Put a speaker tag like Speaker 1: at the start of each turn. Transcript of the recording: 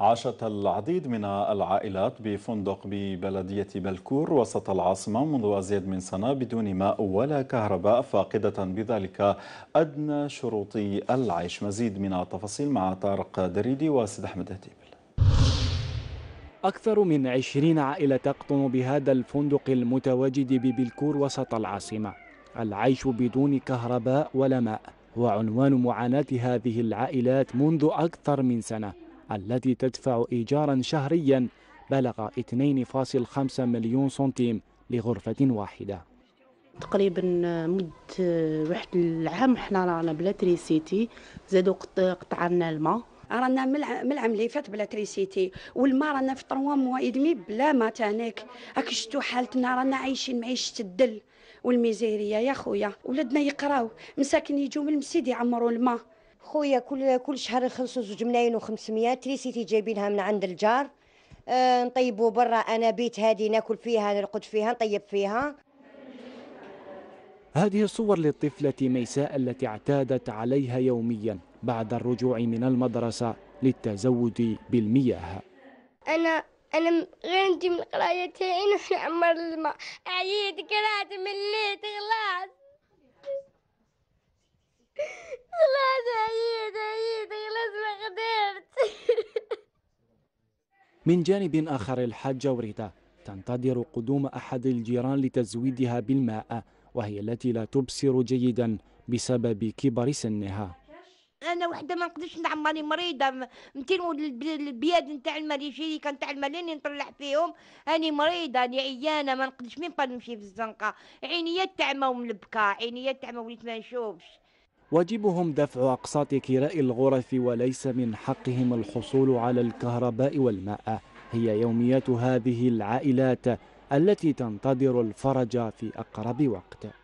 Speaker 1: عاشت العديد من العائلات بفندق ببلدية بلكور وسط العاصمة منذ أزيد من سنة بدون ماء ولا كهرباء فاقدة بذلك أدنى شروط العيش مزيد من التفاصيل مع طارق دريدي وسيد أحمد هتيب أكثر من عشرين عائلة تقطن بهذا الفندق المتواجد ببلكور وسط العاصمة العيش بدون كهرباء ولا ماء هو عنوان معاناة هذه العائلات منذ أكثر من سنة التي تدفع إيجارا شهريا بلغ 2.5 مليون سنتيم لغرفة واحدة
Speaker 2: تقريبا مد واحد العام حنا رانا بلا تريسيتي زادوا قطعنا الماء رانا من العام اللي فات بلا تريسيتي والما رانا في طروا موا ادمي بلا ما تانيك راك شتو حالتنا رانا عايشين معيشه الدل والميزيريه يا خويا ولادنا يقراو مساكن يجوا من المسيد يعمروا الماء خويا كل كل شهر نخلصوا زوج ملايين و500 تريسيتي جايبينها من عند الجار أه نطيبوا برا انا بيت هادي ناكل فيها نرقد فيها نطيب فيها
Speaker 1: هذه الصور للطفلة ميساء التي اعتادت عليها يوميا بعد الرجوع من المدرسة للتزود بالمياه
Speaker 2: أنا أنا غير نجي من تاعي نحن عمر الماء عييت قرات مليت خلاص
Speaker 1: من جانب آخر الحاجة الحجوريتا تنتظر قدوم أحد الجيران لتزويدها بالماء وهي التي لا تبصر جيدا بسبب كبر سنها
Speaker 2: انا وحده ما نقدرش ماني مريضه متى نولد البياد نتاع المريشيريكا نتاع المالين نطلع فيهم أنا مريضه اني عيانه ما نقدرش مين نمشي في الزنقه عينيا تعمى من البكا عينيا تعمى وليت ما نشوفش
Speaker 1: واجبهم دفع أقساط كراء الغرف وليس من حقهم الحصول على الكهرباء والماء هي يوميات هذه العائلات التي تنتظر الفرج في أقرب وقت